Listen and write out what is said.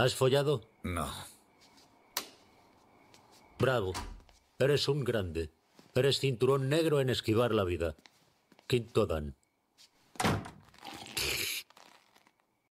¿Has follado? No. Bravo. Eres un grande. Eres cinturón negro en esquivar la vida. Quinto Dan.